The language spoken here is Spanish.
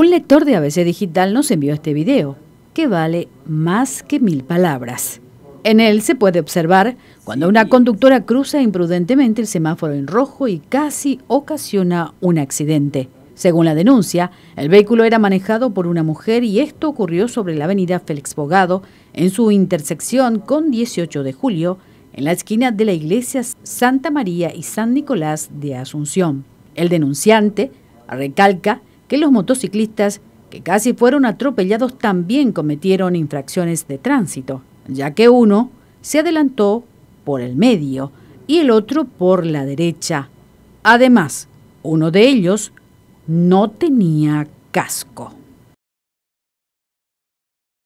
Un lector de ABC Digital nos envió este video, que vale más que mil palabras. En él se puede observar cuando una conductora cruza imprudentemente el semáforo en rojo y casi ocasiona un accidente. Según la denuncia, el vehículo era manejado por una mujer y esto ocurrió sobre la avenida Félix Bogado en su intersección con 18 de julio, en la esquina de la iglesia Santa María y San Nicolás de Asunción. El denunciante recalca que los motociclistas que casi fueron atropellados también cometieron infracciones de tránsito, ya que uno se adelantó por el medio y el otro por la derecha. Además, uno de ellos no tenía casco.